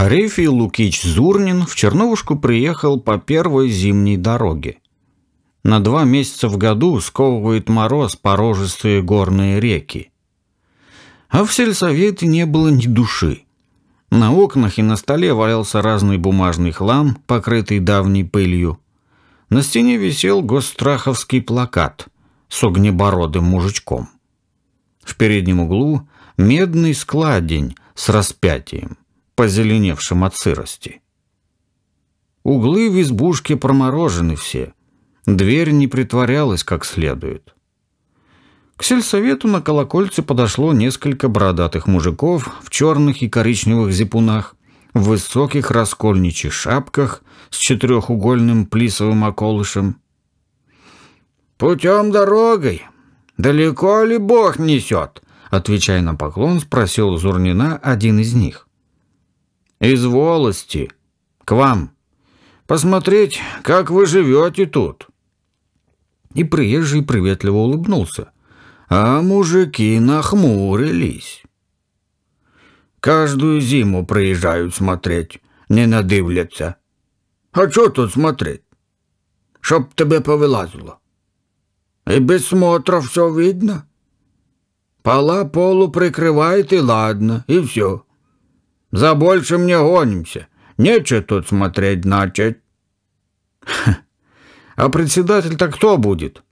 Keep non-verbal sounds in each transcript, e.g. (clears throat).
Арефий Лукич Зурнин в Черновушку приехал по первой зимней дороге. На два месяца в году сковывает мороз порожистые горные реки. А в сельсовете не было ни души. На окнах и на столе валялся разный бумажный хлам, покрытый давней пылью. На стене висел госстраховский плакат с огнебородым мужичком. В переднем углу медный складень с распятием позеленевшим от сырости. Углы в избушке проморожены все, дверь не притворялась как следует. К сельсовету на колокольце подошло несколько бородатых мужиков в черных и коричневых зипунах, в высоких раскольничьих шапках с четырехугольным плисовым околышем. «Путем дорогой! Далеко ли Бог несет?» Отвечая на поклон, спросил Зурнина один из них из волости, к вам, посмотреть, как вы живете тут». И приезжий приветливо улыбнулся, а мужики нахмурились. «Каждую зиму приезжают смотреть, не надивляться. А что тут смотреть? Чтоб тебе повылазило. И без смотра все видно. Пала полу прикрывает, и ладно, и все». За большим не гонимся. Нечего тут смотреть, значит. А председатель-то кто будет?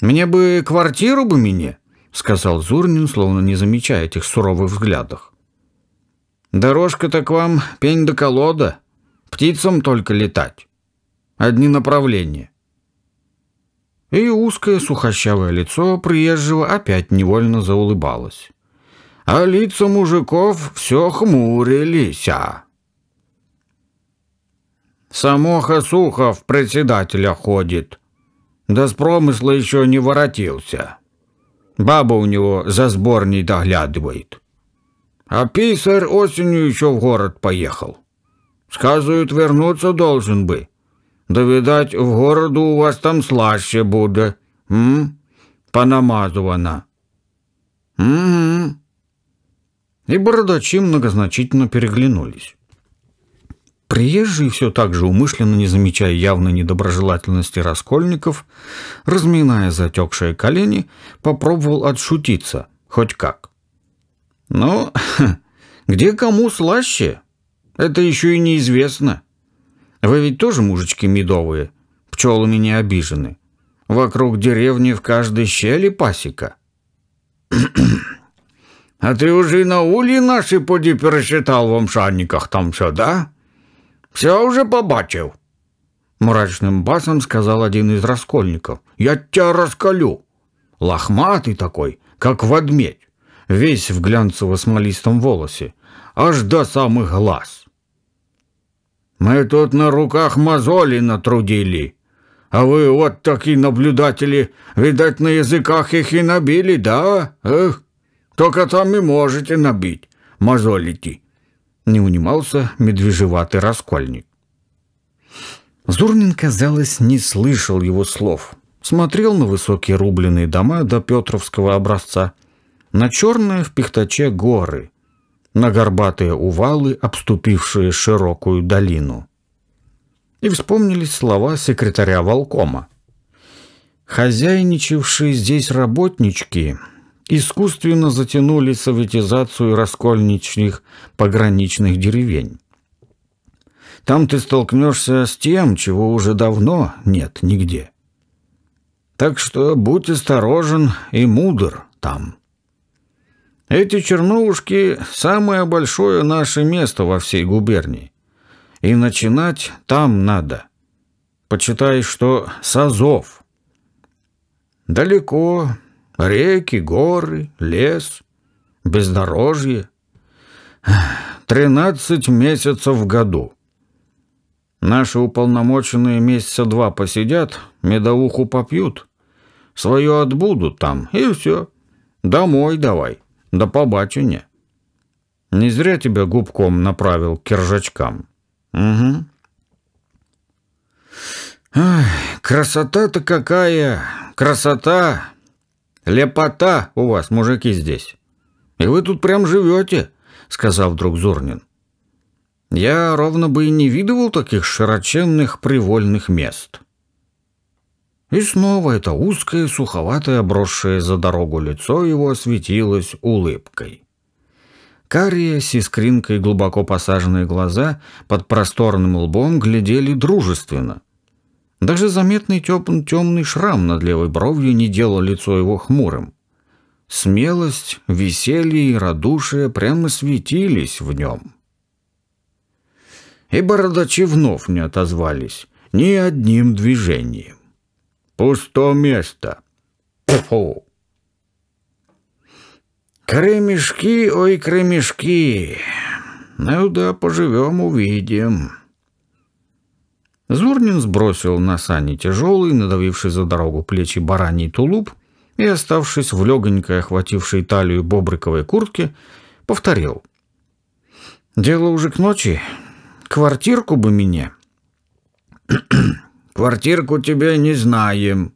Мне бы квартиру бы мне, сказал Зурнин, словно не замечая этих суровых взглядов. Дорожка-то к вам пень до колода. Птицам только летать. Одни направления. И узкое сухощавое лицо приезжего опять невольно заулыбалось а лица мужиков все хмурились. Самоха Сухов председателя ходит, да с промысла еще не воротился. Баба у него за сборней доглядывает. А писарь осенью еще в город поехал. Сказывают, вернуться должен бы. Да, видать, в городу у вас там слаще будет. М? Понамазывано. Угу. И бородачи многозначительно переглянулись. Приезжий, все так же умышленно не замечая явной недоброжелательности раскольников, разминая затекшие колени, попробовал отшутиться, хоть как. «Ну, (laughs) где кому слаще? Это еще и неизвестно. Вы ведь тоже мужички медовые, пчелами не обижены. Вокруг деревни в каждой щели пасека». (clears throat) А ты уже на улі наші поди пересчитал в омшанниках там все, да? Все уже побачил. мрачным басом сказал один из раскольников. Я тебя раскалю. Лохматый такой, как ведмедь, весь в глянцево-смолистом волосе, аж до самых глаз. Мы тут на руках мозоли натрудили, а вы вот такие наблюдатели, видать, на языках их и набили, да? Эх! Только там и можете набить, мозолите. Не унимался медвежеватый раскольник. Зурнин, казалось, не слышал его слов. Смотрел на высокие рубленые дома до Петровского образца, на черные в пихтаче горы, на горбатые увалы, обступившие широкую долину. И вспомнились слова секретаря волкома. «Хозяйничавшие здесь работнички искусственно затянули советизацию раскольничных пограничных деревень. Там ты столкнешься с тем, чего уже давно нет нигде. Так что будь осторожен и мудр там. Эти Чернушки — самое большое наше место во всей губернии. И начинать там надо. Почитай, что с Азов. Далеко, Реки, горы, лес, бездорожье. Тринадцать месяцев в году. Наши уполномоченные месяца два посидят, медовуху попьют, свое отбудут там, и все. Домой давай, до побачення. Не зря тебя губком направил к киржачкам. Угу. Ах, красота-то какая! Красота! Лепота у вас, мужики, здесь. И вы тут прям живете, сказал вдруг Зурнин. Я ровно бы и не видывал таких широченных привольных мест. И снова это узкое, суховатое, обросшее за дорогу лицо его осветилось улыбкой. Карие с искринкой глубоко посаженные глаза под просторным лбом глядели дружественно, даже заметный тем, темный шрам над левой бровью не делал лицо его хмурым. Смелость, веселье и радушие прямо светились в нем. И бородачи вновь не отозвались ни одним движением. «Пусто место!» «Фу!» «Кремешки, ой, кремешки! Ну да, поживем, увидим!» Зурнин сбросил на сани тяжелый, надавивший за дорогу плечи бараний тулуп и, оставшись в легонькой охватившей талию бобриковой куртки, повторил. «Дело уже к ночи. Квартирку бы мне». (clears throat) «Квартирку тебе не знаем.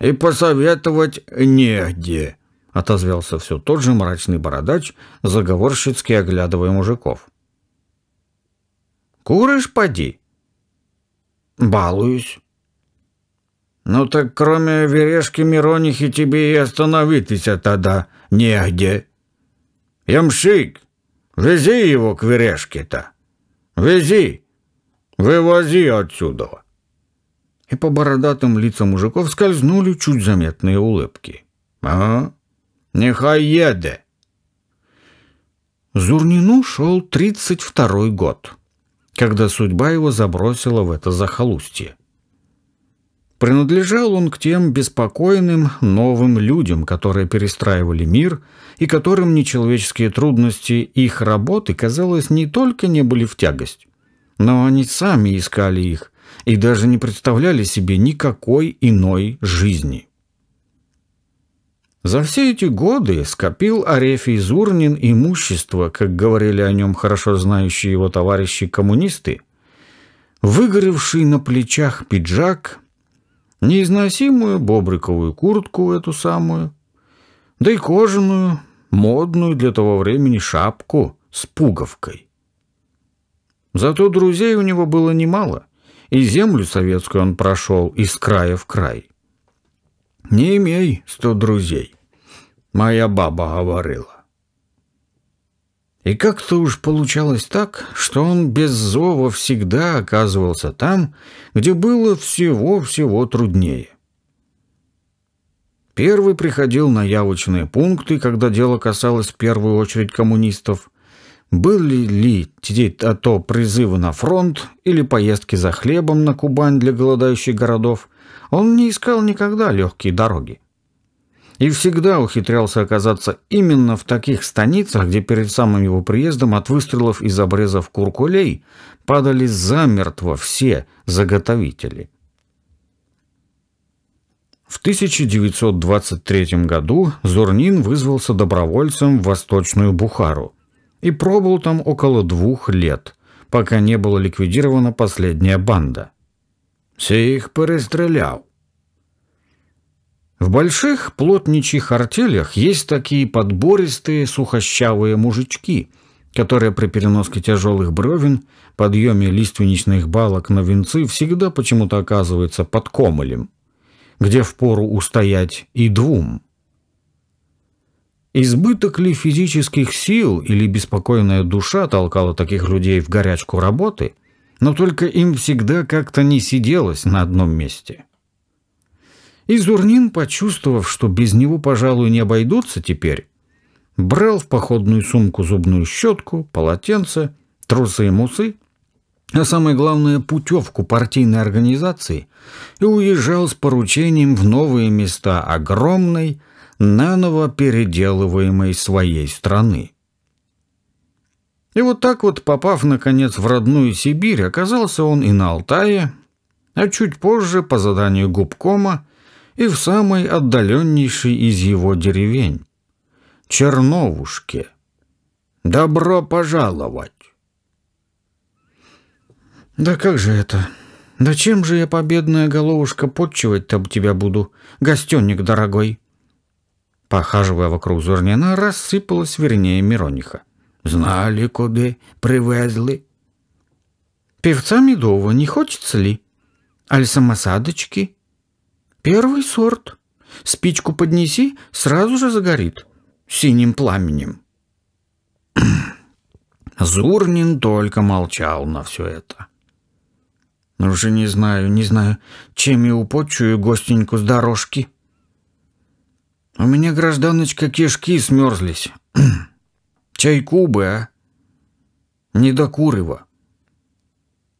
И посоветовать негде», — отозвался все тот же мрачный бородач, заговорщицки оглядывая мужиков. «Куришь, поди?» Балуюсь. Ну так кроме Верешки Миронихи тебе и остановиться тогда негде. Ямщик, вези его к Верешке-то. Вези, вывози отсюда. И по бородатым лицам мужиков скользнули чуть заметные улыбки. А, нехай еде. Зурнину шел тридцать второй год когда судьба его забросила в это захолустье. Принадлежал он к тем беспокойным новым людям, которые перестраивали мир и которым нечеловеческие трудности их работы, казалось, не только не были в тягость, но они сами искали их и даже не представляли себе никакой иной жизни. За все эти годы скопил Арефий Зурнин имущество, как говорили о нем хорошо знающие его товарищи-коммунисты, выгоревший на плечах пиджак, неизносимую бобриковую куртку эту самую, да и кожаную, модную для того времени шапку с пуговкой. Зато друзей у него было немало, и землю советскую он прошел из края в край – не имей сто друзей. Моя баба говорила. И как-то уж получалось так, что он без зова всегда оказывался там, где было всего-всего труднее. Первый приходил на явочные пункты, когда дело касалось в первую очередь коммунистов. Были ли а то призывы на фронт или поездки за хлебом на Кубань для голодающих городов – он не искал никогда легкие дороги. И всегда ухитрялся оказаться именно в таких станицах, где перед самым его приездом от выстрелов из обрезов куркулей падали замертво все заготовители. В 1923 году Зурнин вызвался добровольцем в Восточную Бухару и пробыл там около двух лет, пока не была ликвидирована последняя банда – все их перестрелял. В больших плотничьих артелях есть такие подбористые сухощавые мужички, которые при переноске тяжелых бровен, подъеме лиственничных балок на венцы всегда почему-то оказываются под комолем, где впору устоять и двум. Избыток ли физических сил или беспокойная душа толкала таких людей в горячку работы – но только им всегда как-то не сиделось на одном месте. И Зурнин, почувствовав, что без него, пожалуй, не обойдутся теперь, брал в походную сумку зубную щетку, полотенце, трусы и мусы, а самое главное – путевку партийной организации, и уезжал с поручением в новые места огромной, наново переделываемой своей страны. И вот так вот, попав, наконец, в родную Сибирь, оказался он и на Алтае, а чуть позже, по заданию губкома, и в самой отдаленнейшей из его деревень — Черновушке. «Добро пожаловать!» «Да как же это? Да чем же я, победная головушка, подчивать-то об тебя буду, гостенник дорогой?» Похаживая вокруг Зорнина, рассыпалась вернее Мирониха. Знали, куды привезли. Певца медового не хочется ли? Аль самосадочки? Первый сорт. Спичку поднеси, сразу же загорит. Синим пламенем. (clears throat) Зурнин только молчал на все это. Ну же, не знаю, не знаю, чем я упочую гостеньку с дорожки. У меня, гражданочка, кишки смерзлись. (clears throat) Чайку бы, а? Не до курева.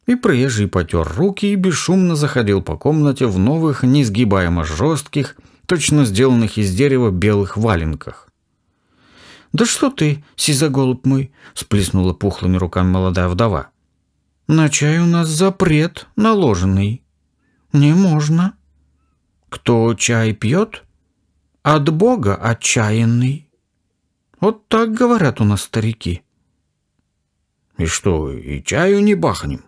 И приезжий потер руки и бесшумно заходил по комнате в новых, несгибаемо жестких, точно сделанных из дерева белых валенках. «Да что ты, сизоголуб мой!» — сплеснула пухлыми руками молодая вдова. «На чай у нас запрет наложенный. Не можно. Кто чай пьет, от Бога отчаянный». Вот так говорят у нас старики. И что, и чаю не бахнем?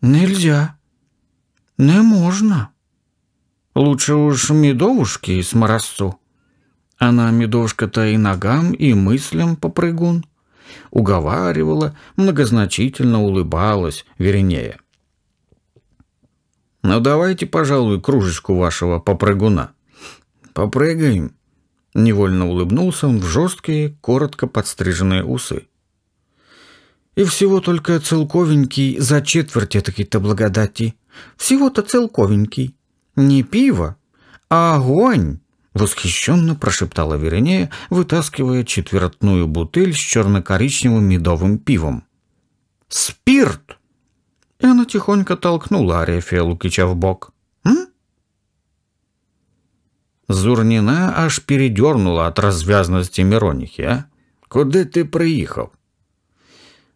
Нельзя. Не можно. Лучше уж медовушки с морозцу. Она медовушка-то и ногам, и мыслям попрыгун. Уговаривала, многозначительно улыбалась, вернее. Ну давайте, пожалуй, кружечку вашего попрыгуна. Попрыгаем. Невольно улыбнулся он в жесткие, коротко подстриженные усы. И всего только целковенький за четверть этой-то благодати. Всего-то целковенький. Не пиво, а огонь, восхищенно прошептала Веринея, вытаскивая четвертную бутыль с черно-коричневым медовым пивом. «Спирт!» И она тихонько толкнула Арефия Лукича в бок. Зурнина аж передернула от развязности Миронихи, а? куда ты приехал?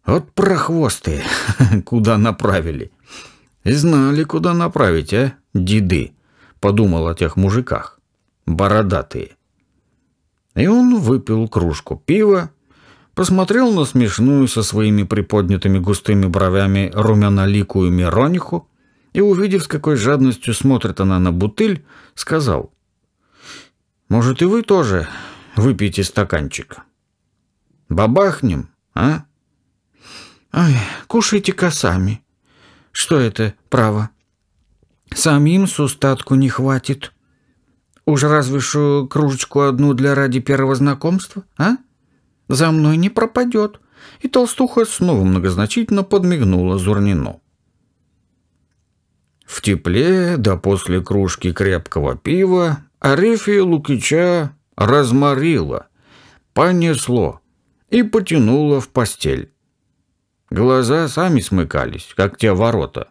Вот прохвосты, (laughs) куда направили. знали, куда направить, а, деды, подумал о тех мужиках, бородатые. И он выпил кружку пива, посмотрел на смешную со своими приподнятыми густыми бровями румяноликую Мирониху и, увидев, с какой жадностью смотрит она на бутыль, сказал может, и вы тоже выпьете стаканчик? Бабахнем, а? Ай, кушайте косами. Что это, право? Самим с устатку не хватит. Уж разве что кружечку одну для ради первого знакомства, а? За мной не пропадет. И толстуха снова многозначительно подмигнула Зурнину. В тепле, да после кружки крепкого пива, Арефия Лукича разморила, понесло и потянула в постель. Глаза сами смыкались, как те ворота,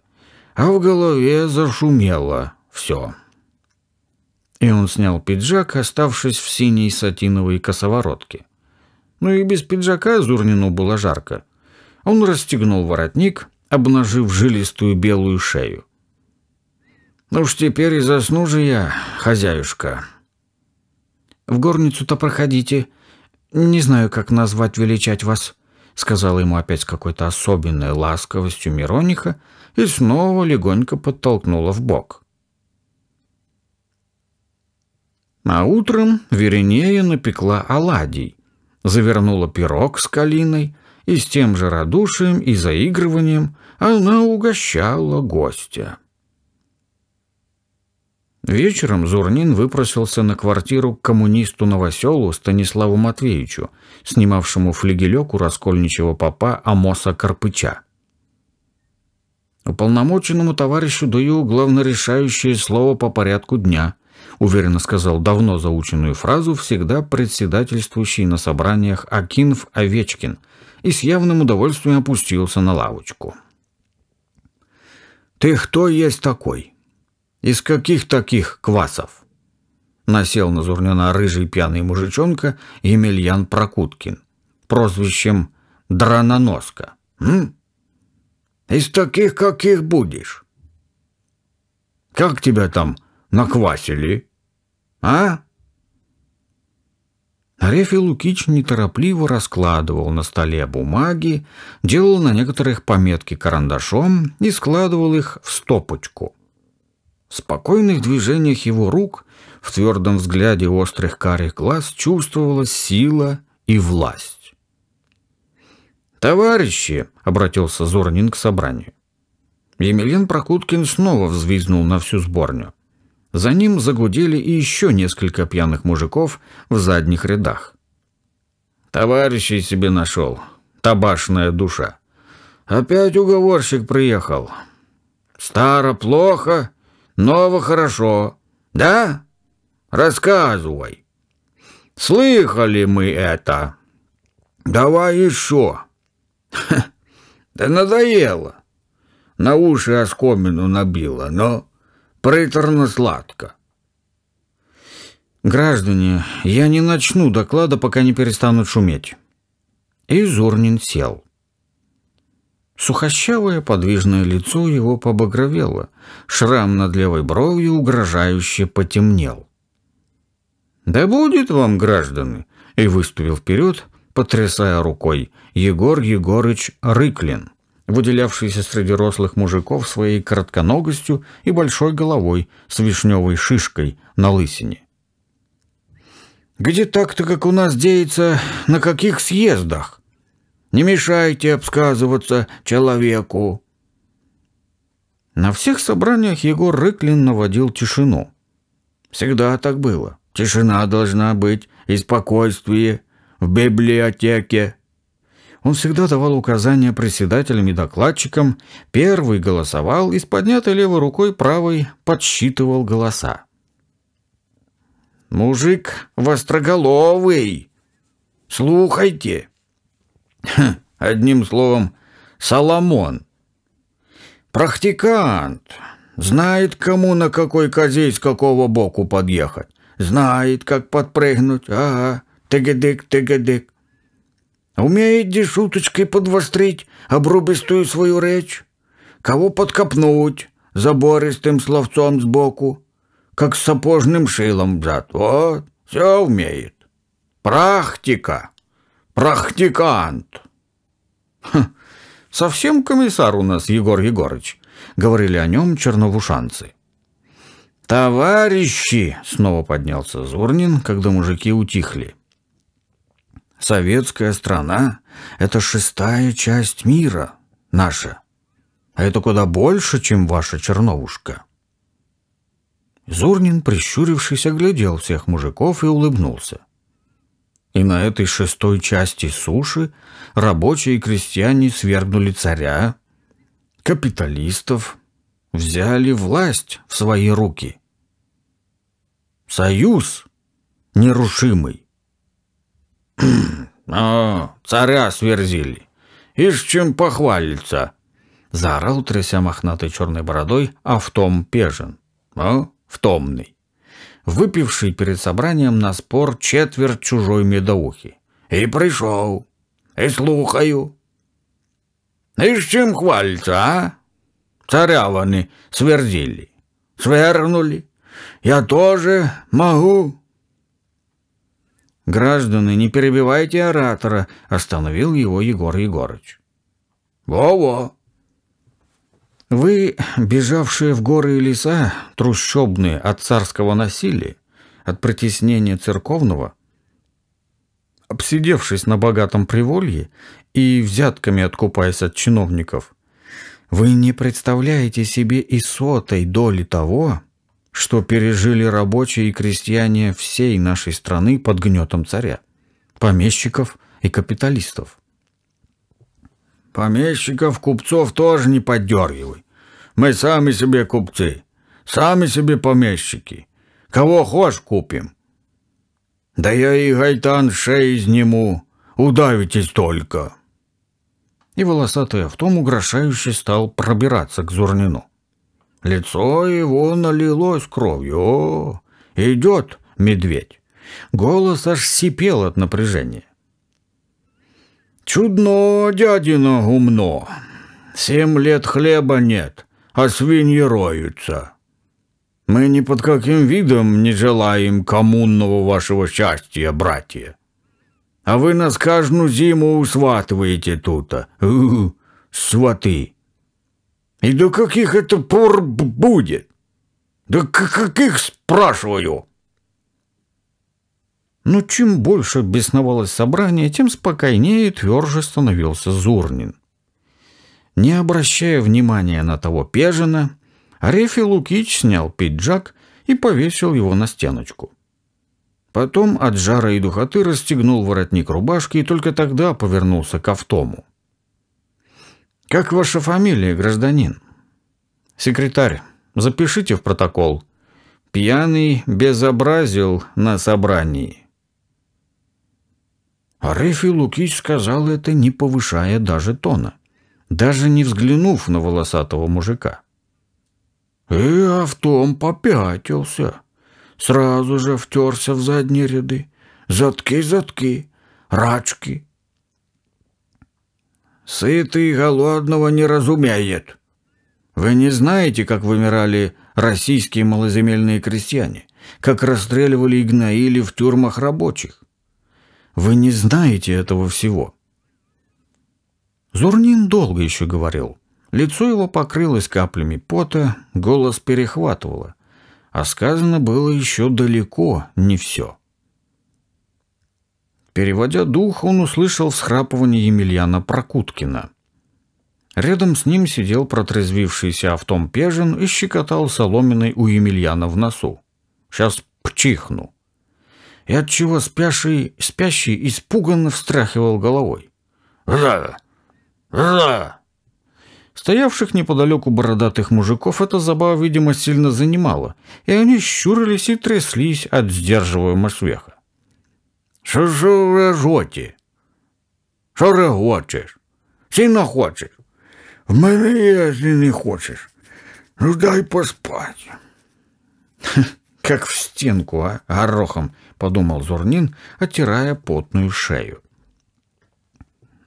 а в голове зашумело все. И он снял пиджак, оставшись в синей сатиновой косоворотке. Но ну и без пиджака Зурнину было жарко. Он расстегнул воротник, обнажив жилистую белую шею. Ну уж теперь и засну же я, хозяюшка. В горницу-то проходите. Не знаю, как назвать величать вас, сказала ему опять с какой-то особенной ласковостью Мирониха и снова легонько подтолкнула в бок. А утром Веренея напекла оладий, завернула пирог с калиной и с тем же радушием и заигрыванием она угощала гостя. Вечером Зурнин выпросился на квартиру к коммунисту Новоселу Станиславу Матвеевичу, снимавшему флигелек у раскольничего попа Амоса Карпыча. «Уполномоченному товарищу даю главнорешающее слово по порядку дня», уверенно сказал давно заученную фразу всегда председательствующий на собраниях Акинф Овечкин и с явным удовольствием опустился на лавочку. «Ты кто есть такой?» «Из каких таких квасов?» Насел на Зурнина рыжий пьяный мужичонка Емельян Прокуткин, прозвищем Драноноска. «М? Из таких, каких будешь?» «Как тебя там наквасили? А?» Арефий Лукич неторопливо раскладывал на столе бумаги, делал на некоторых пометки карандашом и складывал их в стопочку спокойных движениях его рук, в твердом взгляде острых карих глаз чувствовалась сила и власть. «Товарищи!» — обратился Зорнин к собранию. Емельян Прокуткин снова взвизнул на всю сборню. За ним загудели и еще несколько пьяных мужиков в задних рядах. «Товарищей себе нашел, табашная душа. Опять уговорщик приехал. Старо плохо, ново хорошо. Да? Рассказывай. Слыхали мы это. Давай еще. Ха, да надоело. На уши оскомину набило, но приторно-сладко. «Граждане, я не начну доклада, пока не перестанут шуметь». И Зорнин сел. Сухощавое подвижное лицо его побагровело, шрам над левой бровью угрожающе потемнел. «Да будет вам, граждане!» и выступил вперед, потрясая рукой, Егор Егорыч Рыклин, выделявшийся среди рослых мужиков своей коротконогостью и большой головой с вишневой шишкой на лысине. «Где так-то, как у нас деется, на каких съездах?» Не мешайте обсказываться человеку!» На всех собраниях Егор Рыклин наводил тишину. Всегда так было. Тишина должна быть и спокойствие в библиотеке. Он всегда давал указания председателям и докладчикам, первый голосовал и с поднятой левой рукой правой подсчитывал голоса. «Мужик востроголовый! Слухайте!» (laughs) Одним словом, Соломон. Практикант. Знает, кому на какой козе с какого боку подъехать. Знает, как подпрыгнуть. Ага, тыгадык, тыгадык. Умеет дешуточкой подвострить обрубистую свою речь. Кого подкопнуть забористым словцом сбоку, как сапожным шилом взад. Вот, все умеет. Практика. Практикант. совсем комиссар у нас, Егор Егорыч, говорили о нем черновушанцы. «Товарищи!» — снова поднялся Зурнин, когда мужики утихли. «Советская страна — это шестая часть мира наша. А это куда больше, чем ваша черновушка». Зурнин, прищурившись, оглядел всех мужиков и улыбнулся. И на этой шестой части суши рабочие и крестьяне свергнули царя, капиталистов, взяли власть в свои руки. Союз нерушимый. (clears throat) «О, царя сверзили! Ишь, чем похвалиться!» Заорал, тряся мохнатой черной бородой, а в том пежен. а в томный!» выпивший перед собранием на спор четверть чужой медоухи. «И пришел, и слухаю. И с чем хвалиться, а? Царя вони свердили, свернули. Я тоже могу». «Граждане, не перебивайте оратора», — остановил его Егор Егорыч. «Во-во, вы, бежавшие в горы и леса, трущобные от царского насилия, от притеснения церковного, обсидевшись на богатом приволье и взятками откупаясь от чиновников, вы не представляете себе и сотой доли того, что пережили рабочие и крестьяне всей нашей страны под гнетом царя, помещиков и капиталистов. Помещиков, купцов тоже не поддергивай. Мы сами себе купцы, сами себе помещики. Кого хошь купим. Да я и гайтан шеи сниму, удавитесь только. И волосатый автом угрожающе стал пробираться к Зурнину. Лицо его налилось кровью. О, идет медведь. Голос аж сипел от напряжения. «Чудно, дядина умно. Семь лет хлеба нет, а свиньи роются. Мы ни под каким видом не желаем коммунного вашего счастья, братья. А вы нас каждую зиму усватываете тут Сваты. И до каких это пор будет? Да каких, спрашиваю?» Но чем больше бесновалось собрание, тем спокойнее и тверже становился Зурнин. Не обращая внимания на того пежина, Арефий Лукич снял пиджак и повесил его на стеночку. Потом от жара и духоты расстегнул воротник рубашки и только тогда повернулся к автому. «Как ваша фамилия, гражданин?» «Секретарь, запишите в протокол. Пьяный безобразил на собрании». Арефий Лукич сказал это, не повышая даже тона, даже не взглянув на волосатого мужика. И э, автом попятился. Сразу же втерся в задние ряды. Затки, затки, рачки. Сытый голодного не разумеет. Вы не знаете, как вымирали российские малоземельные крестьяне, как расстреливали и гноили в тюрьмах рабочих? Вы не знаете этого всего». Зурнин долго еще говорил. Лицо его покрылось каплями пота, голос перехватывало. А сказано было еще далеко не все. Переводя дух, он услышал всхрапывание Емельяна Прокуткина. Рядом с ним сидел протрезвившийся автом Пежин и щекотал соломиной у Емельяна в носу. «Сейчас пчихну», и отчего спящий, спящий испуганно встряхивал головой. «Ра! Ра!» Стоявших неподалеку бородатых мужиков эта забава, видимо, сильно занимала, и они щурились и тряслись от сдерживаемого смеха. «Что же ржете? Что ты хочешь? Сильно хочешь? В мене, если не хочешь, ну дай поспать». (laughs) «Как в стенку, а, горохом!» подумал Зурнин, оттирая потную шею.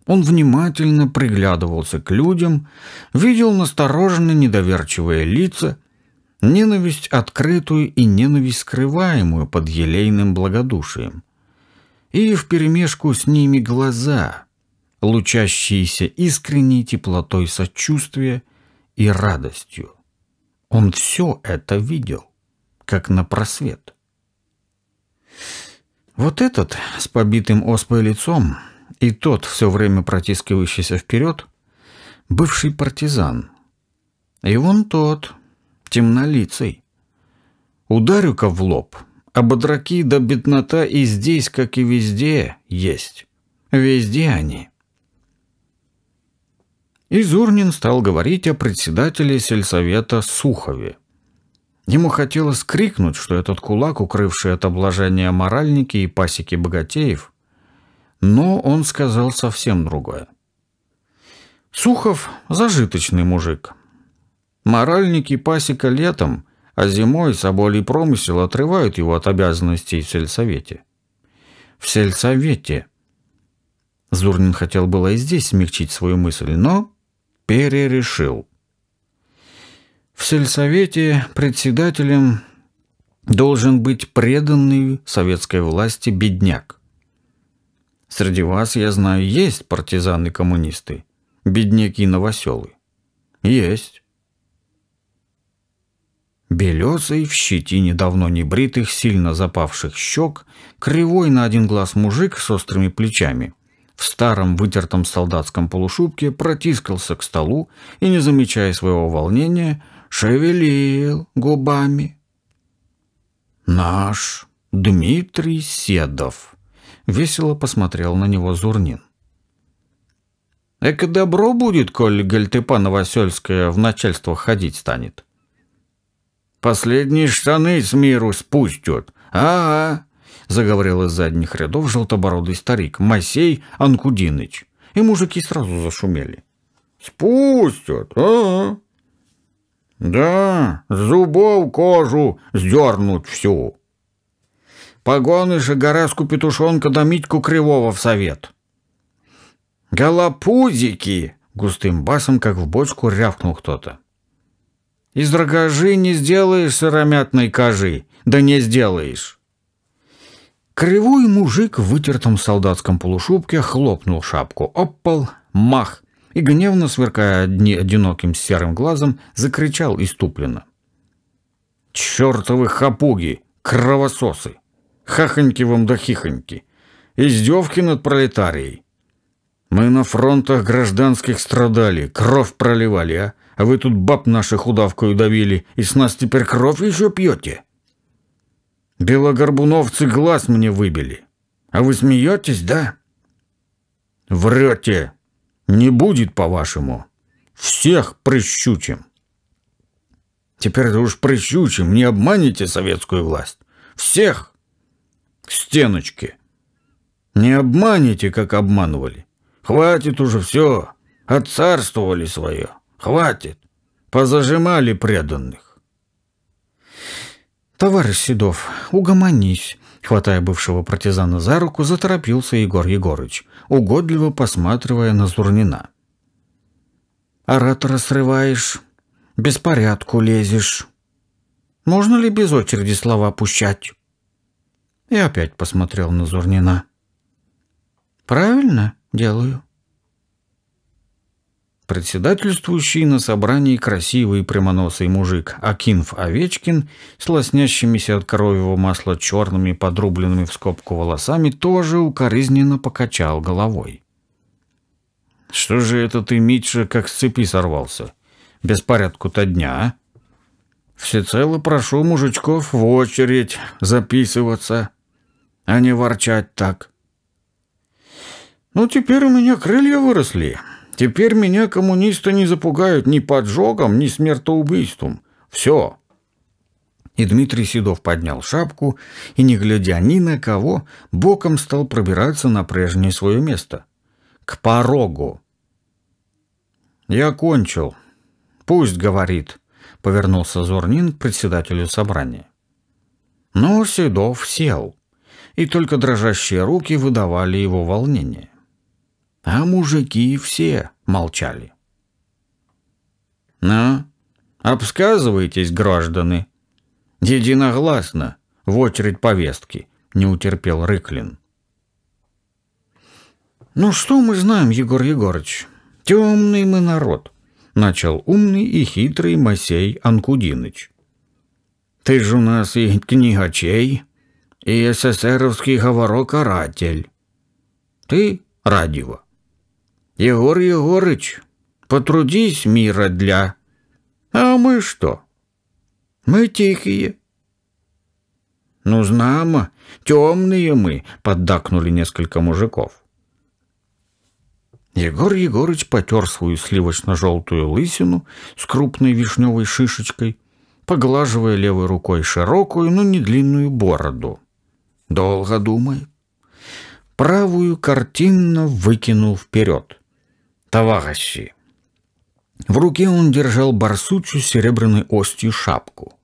Он внимательно приглядывался к людям, видел настороженно недоверчивые лица, ненависть открытую и ненависть скрываемую под елейным благодушием. И вперемешку с ними глаза, лучащиеся искренней теплотой сочувствия и радостью. Он все это видел, как на просвет. Вот этот с побитым оспой лицом и тот, все время протискивающийся вперед, бывший партизан. И вон тот, темнолицый. Ударю-ка в лоб, а бодраки да беднота и здесь, как и везде, есть. Везде они. Изурнин стал говорить о председателе сельсовета Сухове. Ему хотелось крикнуть, что этот кулак, укрывший от обложения моральники и пасеки богатеев, но он сказал совсем другое. Сухов – зажиточный мужик. Моральники пасека летом, а зимой соболий промысел отрывают его от обязанностей в сельсовете. В сельсовете. Зурнин хотел было и здесь смягчить свою мысль, но перерешил – в сельсовете председателем должен быть преданный советской власти бедняк. Среди вас, я знаю, есть партизаны-коммунисты, бедняки-новоселы. Есть. Белесый, в щетине давно небритых, сильно запавших щек, кривой на один глаз мужик с острыми плечами, в старом вытертом солдатском полушубке протискался к столу и, не замечая своего волнения, шевелил губами. «Наш Дмитрий Седов», — весело посмотрел на него Зурнин. «Эко добро будет, коль Гальтепа Новосельская в начальство ходить станет». «Последние штаны с миру спустят. Ага», а, — заговорил из задних рядов желтобородый старик Масей Анкудиныч. И мужики сразу зашумели. «Спустят, ага». А». Да, с зубов кожу сдернуть всю. Погоны же Гораску Петушонка да Митьку Кривого в совет. «Голопузики!» — густым басом, как в бочку, рявкнул кто-то. «Из рогожи не сделаешь сыромятной кожи, да не сделаешь!» Кривой мужик в вытертом солдатском полушубке хлопнул шапку об пол, мах, и, гневно сверкая одиноким серым глазом, закричал иступленно. «Чертовы хапуги! Кровососы! Хахоньки вам да хихоньки! Издевки над пролетарией! Мы на фронтах гражданских страдали, кровь проливали, а? А вы тут баб наших удавкою давили, и с нас теперь кровь еще пьете? Белогорбуновцы глаз мне выбили. А вы смеетесь, да?» «Врете!» Не будет, по-вашему. Всех прищучим. Теперь-то уж прищучим, не обманете советскую власть. Всех! Стеночки. Не обманите, как обманывали. Хватит уже все. Отцарствовали свое. Хватит. Позажимали преданных. Товарищ Седов, угомонись. Хватая бывшего партизана за руку, заторопился Егор Егорыч, угодливо посматривая на Зурнина. «Оратора срываешь, беспорядку лезешь. Можно ли без очереди слова пущать?» И опять посмотрел на Зурнина. «Правильно делаю?» Председательствующий на собрании красивый прямоносый мужик Акинф Овечкин с лоснящимися от коровьего масла черными подрубленными в скобку волосами тоже укоризненно покачал головой. «Что же это ты, Митша, как с цепи сорвался? Беспорядку-то дня, а? Всецело прошу мужичков в очередь записываться, а не ворчать так». «Ну, теперь у меня крылья выросли», Теперь меня коммунисты не запугают ни поджогом, ни смертоубийством. Все. И Дмитрий Седов поднял шапку и, не глядя ни на кого, боком стал пробираться на прежнее свое место. К порогу. «Я кончил. Пусть говорит», — повернулся Зорнин к председателю собрания. Но Седов сел, и только дрожащие руки выдавали его волнение а мужики все молчали. «Ну, обсказывайтесь, гражданы!» «Единогласно, в очередь повестки», — не утерпел Рыклин. «Ну что мы знаем, Егор Егорыч? Темный мы народ», — начал умный и хитрый Масей Анкудиныч. «Ты же у нас и книгачей, и эсэсеровский говорокаратель. Ты — Радиво. Егор Егорыч, потрудись мира для... А мы что? Мы тихие. Ну, знамо, темные мы, поддакнули несколько мужиков. Егор Егорыч потер свою сливочно-желтую лысину с крупной вишневой шишечкой, поглаживая левой рукой широкую, но не длинную бороду. Долго думает. Правую картинно выкинул вперед товарищи. В руке он держал барсучью серебряной остью шапку.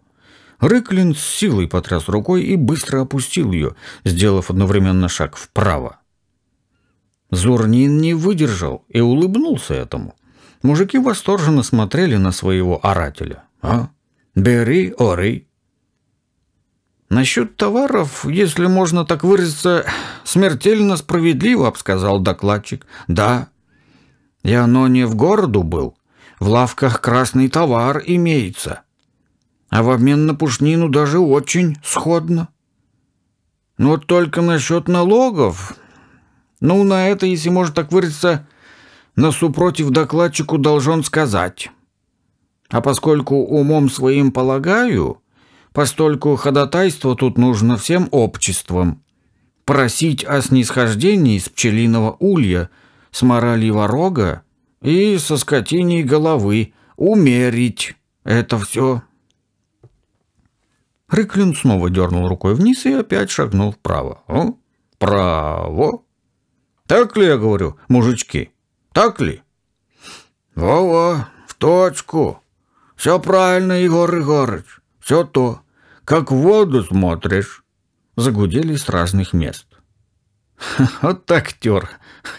Рыклин с силой потряс рукой и быстро опустил ее, сделав одновременно шаг вправо. Зорнин не выдержал и улыбнулся этому. Мужики восторженно смотрели на своего орателя. «А? Бери, ори!» «Насчет товаров, если можно так выразиться, смертельно справедливо», — обсказал докладчик. «Да, и оно не в городу был. В лавках красный товар имеется. А в обмен на пушнину даже очень сходно. Но ну, только насчет налогов... Ну, на это, если можно так выразиться, на супротив докладчику должен сказать. А поскольку умом своим полагаю, постольку ходатайство тут нужно всем обществом. Просить о снисхождении с пчелиного улья с моралью рога и со скотиней головы. Умерить это все. Рыклин снова дернул рукой вниз и опять шагнул вправо. О, право. Так ли я говорю, мужички? Так ли? Во-во, в точку. Все правильно, Егор Егорыч. Все то. Как в воду смотришь. Загудели с разных мест. (laughs) «Вот актер!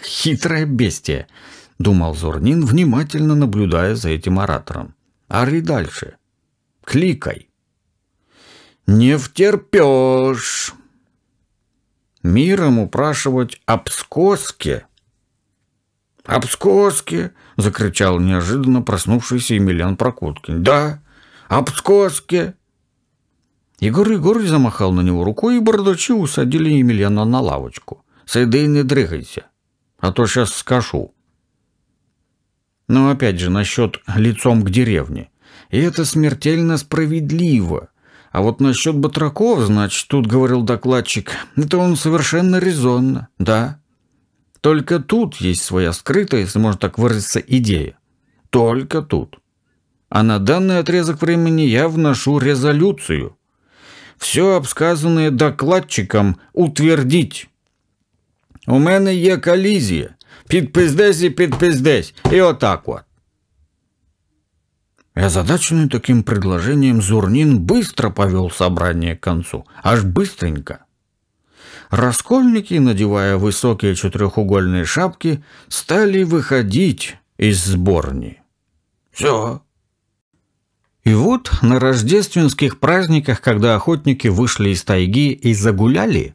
Хитрое бестие!» — думал Зорнин, внимательно наблюдая за этим оратором. «Ори а дальше! Кликай!» «Не втерпешь!» «Миром упрашивать обскоски. Обскоски! закричал неожиданно проснувшийся Емельян Прокуткин. «Да, обскоски. Егор Егорович замахал на него рукой, и бардачи усадили Емельяна на лавочку. Сиди и не дрыгайся, а то сейчас скажу. Но ну, опять же, насчет лицом к деревне. И это смертельно справедливо. А вот насчет батраков, значит, тут говорил докладчик, это он совершенно резонно, да. Только тут есть своя скрытая, если можно так выразиться, идея. Только тут. А на данный отрезок времени я вношу резолюцию. Все обсказанное докладчиком утвердить. У мене є колізія. Підпиздесь і підпиздесь. І отак от. И озадаченный таким предложением Зурнин быстро повел собрание к концу. Аж быстренько. Раскольники, надевая высокие четырехугольные шапки, стали выходить из сборни. Все. И вот на рождественских праздниках, когда охотники вышли из тайги и загуляли,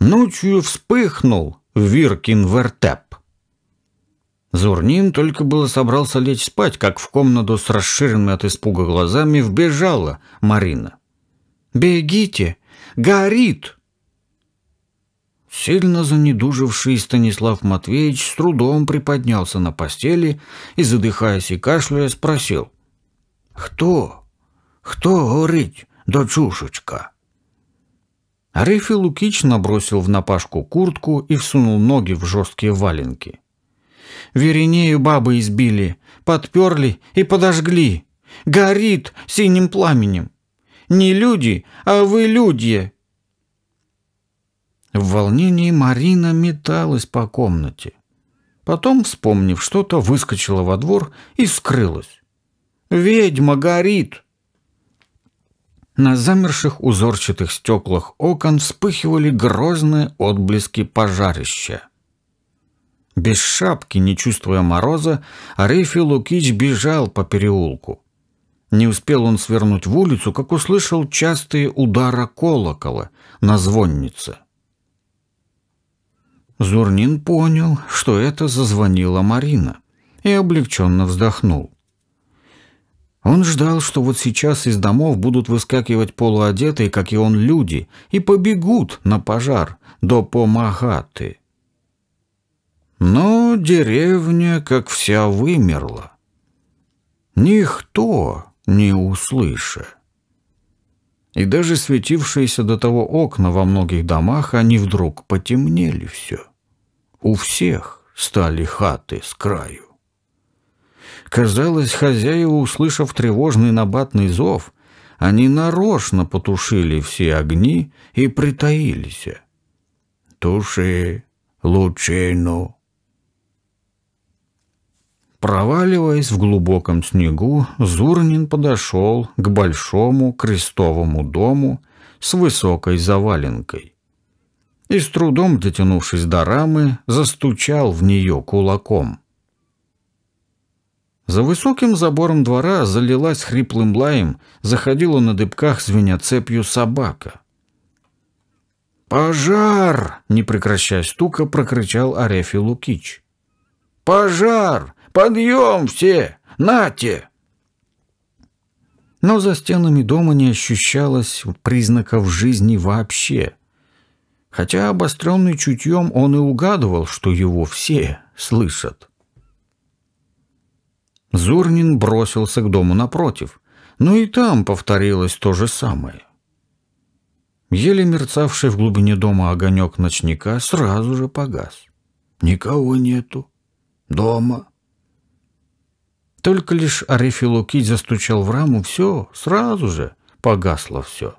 ночью вспыхнул Виркин вертеп. Зурнин только было собрался лечь спать, как в комнату с расширенными от испуга глазами вбежала Марина. «Бегите! Горит!» Сильно занедуживший Станислав Матвеевич с трудом приподнялся на постели и, задыхаясь и кашляя, спросил. «Кто? Кто горить, дочушечка?» Рейфи Лукич набросил в напашку куртку и всунул ноги в жесткие валенки. «Веринею бабы избили, подперли и подожгли. Горит синим пламенем. Не люди, а вы люди!» В волнении Марина металась по комнате. Потом, вспомнив что-то, выскочила во двор и скрылась. «Ведьма горит!» На замерших узорчатых стеклах окон вспыхивали грозные отблески пожарища. Без шапки, не чувствуя мороза, Арефи Лукич бежал по переулку. Не успел он свернуть в улицу, как услышал частые удары колокола на звоннице. Зурнин понял, что это зазвонила Марина, и облегченно вздохнул. Он ждал, что вот сейчас из домов будут выскакивать полуодетые, как и он, люди, и побегут на пожар до Помагаты. Но деревня, как вся, вымерла. Никто не услыша. И даже светившиеся до того окна во многих домах, они вдруг потемнели все. У всех стали хаты с краю. Казалось, хозяева, услышав тревожный набатный зов, они нарочно потушили все огни и притаились. «Туши лучину!» Проваливаясь в глубоком снегу, Зурнин подошел к большому крестовому дому с высокой заваленкой и, с трудом дотянувшись до рамы, застучал в нее кулаком. За высоким забором двора залилась хриплым лаем, заходила на дыбках, звеня цепью, собака. «Пожар!» — не прекращая стука, прокричал Арефий Лукич. «Пожар! Подъем все! Нате!» Но за стенами дома не ощущалось признаков жизни вообще. Хотя обостренный чутьем он и угадывал, что его все слышат. Зурнин бросился к дому напротив, но ну и там повторилось то же самое. Еле мерцавший в глубине дома огонек ночника сразу же погас. Никого нету. Дома. Только лишь Арефи застучал в раму, все, сразу же погасло все.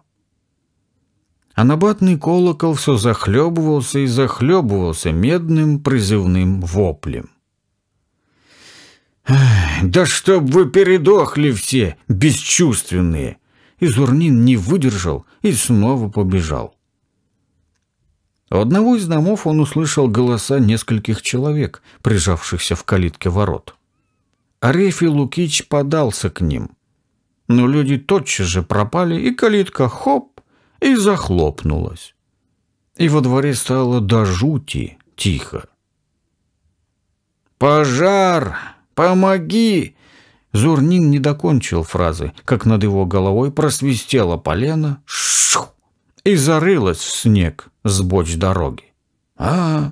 Анабатный колокол все захлебывался и захлебывался медным призывным воплем. Да чтоб вы передохли все, бесчувственные! Зурнин не выдержал и снова побежал. У одного из домов он услышал голоса нескольких человек, прижавшихся в калитке ворот. Арефий Лукич подался к ним. Но люди тотчас же пропали, и калитка хоп и захлопнулась. И во дворе стало до жути тихо. «Пожар!» «Помоги!» Зурнин не докончил фразы, как над его головой просвистело полено шух, и зарылось в снег с боч дороги. «А,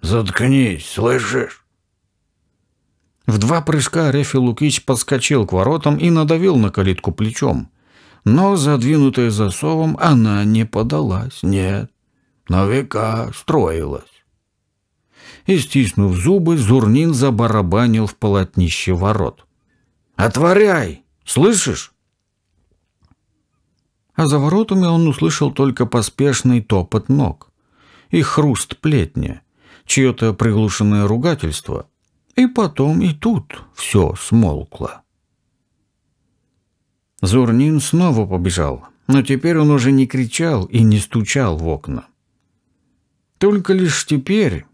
заткнись, слышишь?» В два прыжка Рефи Лукич подскочил к воротам и надавил на калитку плечом. Но, задвинутая засовом, она не подалась, нет. На века строилась и, стиснув зубы, Зурнин забарабанил в полотнище ворот. «Отворяй! Слышишь?» А за воротами он услышал только поспешный топот ног и хруст плетня, чье-то приглушенное ругательство, и потом и тут все смолкло. Зурнин снова побежал, но теперь он уже не кричал и не стучал в окна. Только лишь теперь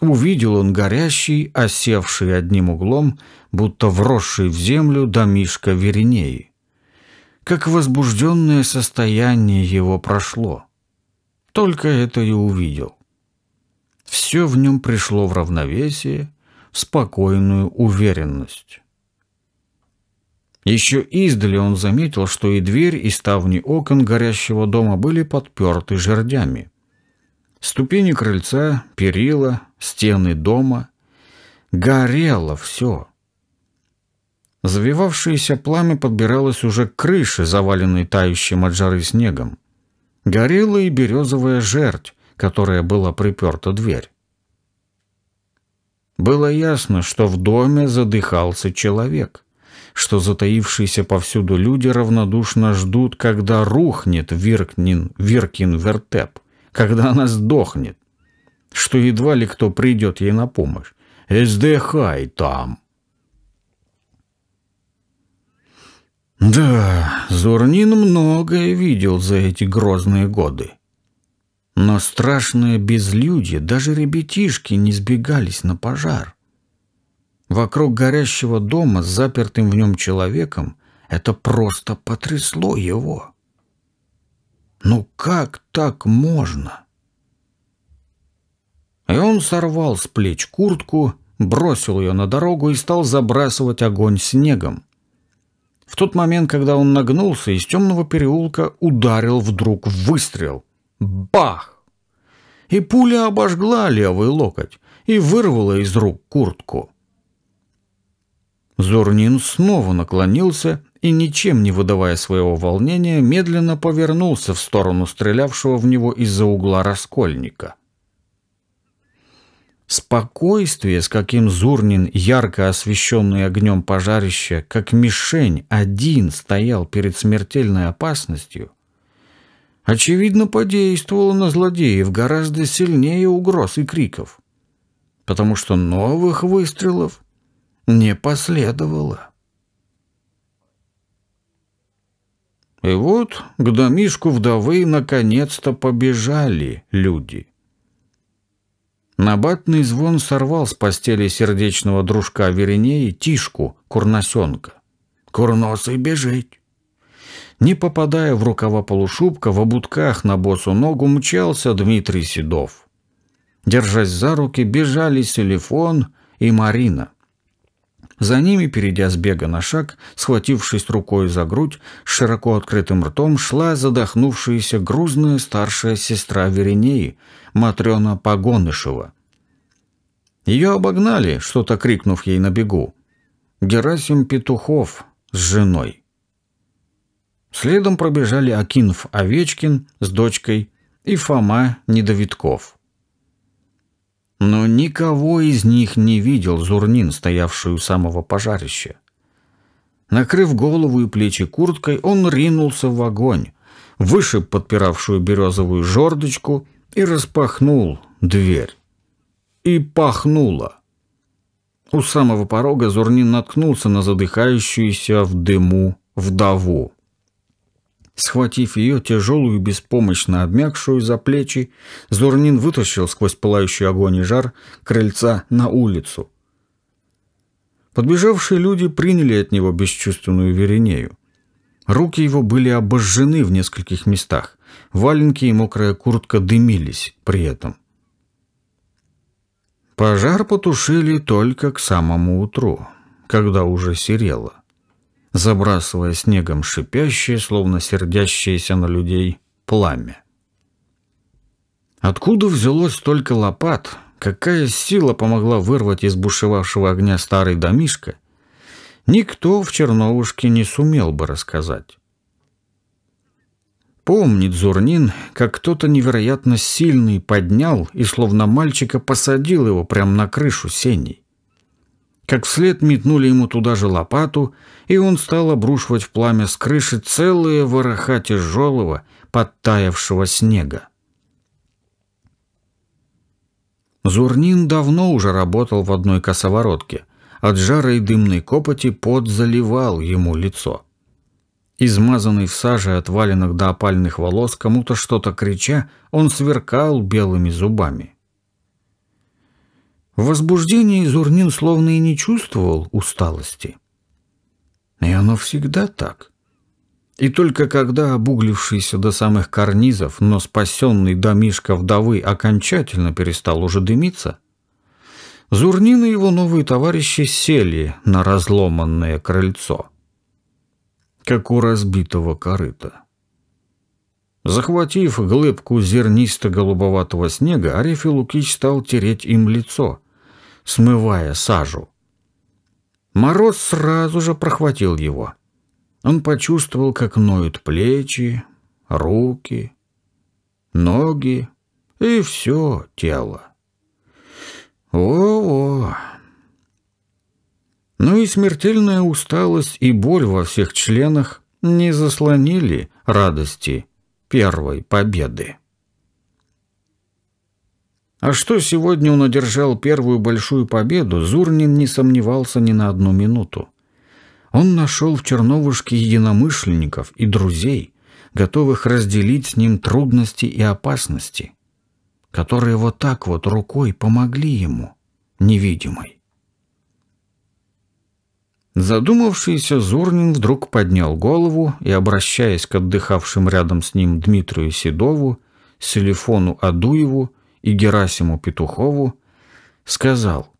Увидел он горящий, осевший одним углом, будто вросший в землю домишка Веренеи. Как возбужденное состояние его прошло. Только это и увидел. Все в нем пришло в равновесие, в спокойную уверенность. Еще издали он заметил, что и дверь, и ставни окон горящего дома были подперты жердями. Ступени крыльца, перила — стены дома. Горело все. Завивавшееся пламя подбиралось уже к крыше, заваленной тающим от жары снегом. Горела и березовая жердь, которая была приперта дверь. Было ясно, что в доме задыхался человек, что затаившиеся повсюду люди равнодушно ждут, когда рухнет Виркнин, Виркин вертеп, когда она сдохнет что едва ли кто придет ей на помощь. СДХ и там. Да, Зурнин многое видел за эти грозные годы. Но страшное безлюдье, даже ребятишки не сбегались на пожар. Вокруг горящего дома с запертым в нем человеком это просто потрясло его. Ну как так можно? И он сорвал с плеч куртку, бросил ее на дорогу и стал забрасывать огонь снегом. В тот момент, когда он нагнулся, из темного переулка ударил вдруг выстрел. Бах! И пуля обожгла левый локоть и вырвала из рук куртку. Зурнин снова наклонился и, ничем не выдавая своего волнения, медленно повернулся в сторону стрелявшего в него из-за угла раскольника. — Спокойствие, с каким Зурнин, ярко освещенный огнем пожарища, как мишень, один стоял перед смертельной опасностью, очевидно, подействовало на злодеев гораздо сильнее угроз и криков, потому что новых выстрелов не последовало. И вот к домишку вдовы наконец-то побежали люди — Набатный звон сорвал с постели сердечного дружка Веренеи Тишку, курносенка. «Курносый бежит!» Не попадая в рукава полушубка, в обутках на босу ногу мчался Дмитрий Седов. Держась за руки, бежали Селифон и Марина. За ними, перейдя с бега на шаг, схватившись рукой за грудь, с широко открытым ртом шла задохнувшаяся грузная старшая сестра Веринеи, Матрена Погонышева. Ее обогнали, что-то крикнув ей на бегу. Герасим Петухов с женой. Следом пробежали Акинф Овечкин с дочкой и Фома Недовитков. Но никого из них не видел Зурнин, стоявший у самого пожарища. Накрыв голову и плечи курткой, он ринулся в огонь, вышиб подпиравшую березовую жердочку и распахнул дверь. И пахнуло. У самого порога Зурнин наткнулся на задыхающуюся в дыму вдову. Схватив ее, тяжелую, и беспомощно обмякшую за плечи, Зурнин вытащил сквозь пылающий огонь и жар крыльца на улицу. Подбежавшие люди приняли от него бесчувственную Веринею. Руки его были обожжены в нескольких местах. Валенки и мокрая куртка дымились при этом. Пожар потушили только к самому утру, когда уже серело забрасывая снегом шипящее, словно сердящееся на людей, пламя. Откуда взялось столько лопат? Какая сила помогла вырвать из бушевавшего огня старый домишко? Никто в Черновушке не сумел бы рассказать. Помнит Зурнин, как кто-то невероятно сильный поднял и словно мальчика посадил его прямо на крышу сеней как вслед метнули ему туда же лопату, и он стал обрушивать в пламя с крыши целые вороха тяжелого, подтаявшего снега. Зурнин давно уже работал в одной косоворотке. От жара и дымной копоти пот заливал ему лицо. Измазанный в саже от валенных до опальных волос, кому-то что-то крича, он сверкал белыми зубами. В возбуждении Зурнин словно и не чувствовал усталости. И оно всегда так. И только когда обуглившийся до самых карнизов, но спасенный домишко вдовы окончательно перестал уже дымиться, Зурнин и его новые товарищи сели на разломанное крыльцо, как у разбитого корыта. Захватив глыбку зернисто-голубоватого снега, Арефий Лукич стал тереть им лицо, смывая сажу. Мороз сразу же прохватил его. Он почувствовал, как ноют плечи, руки, ноги и все тело. О-о! Ну и смертельная усталость и боль во всех членах не заслонили радости первой победы. А что сегодня он одержал первую большую победу, Зурнин не сомневался ни на одну минуту. Он нашел в Черновушке единомышленников и друзей, готовых разделить с ним трудности и опасности, которые вот так вот рукой помогли ему, невидимой. Задумавшийся Зурнин вдруг поднял голову и, обращаясь к отдыхавшим рядом с ним Дмитрию Седову, Селефону Адуеву, и Герасиму Петухову, сказал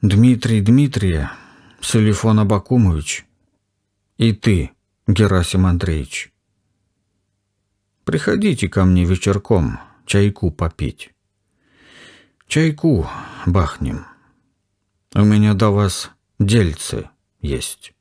«Дмитрий Дмитрия, Салифон Абакумович, и ты, Герасим Андреевич, приходите ко мне вечерком чайку попить. Чайку бахнем. У меня до вас дельцы есть».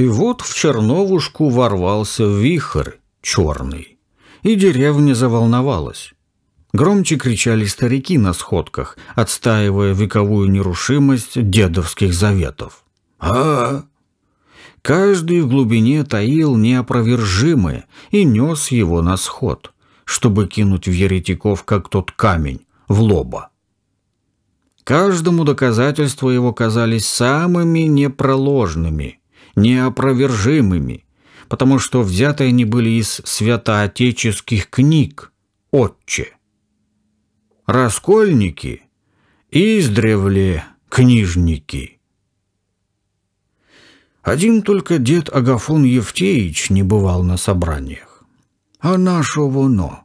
И вот в Черновушку ворвался вихрь черный, и деревня заволновалась. Громче кричали старики на сходках, отстаивая вековую нерушимость дедовских заветов. а, Каждый в глубине таил неопровержимое и нес его на сход, чтобы кинуть в еретиков, как тот камень, в лоба. Каждому доказательства его казались самыми непроложными, неопровержимыми, потому что взяты они были из святоотеческих книг «Отче». Раскольники – издревле книжники – один только дед Агафон Евтеич не бывал на собраниях. А нашего воно.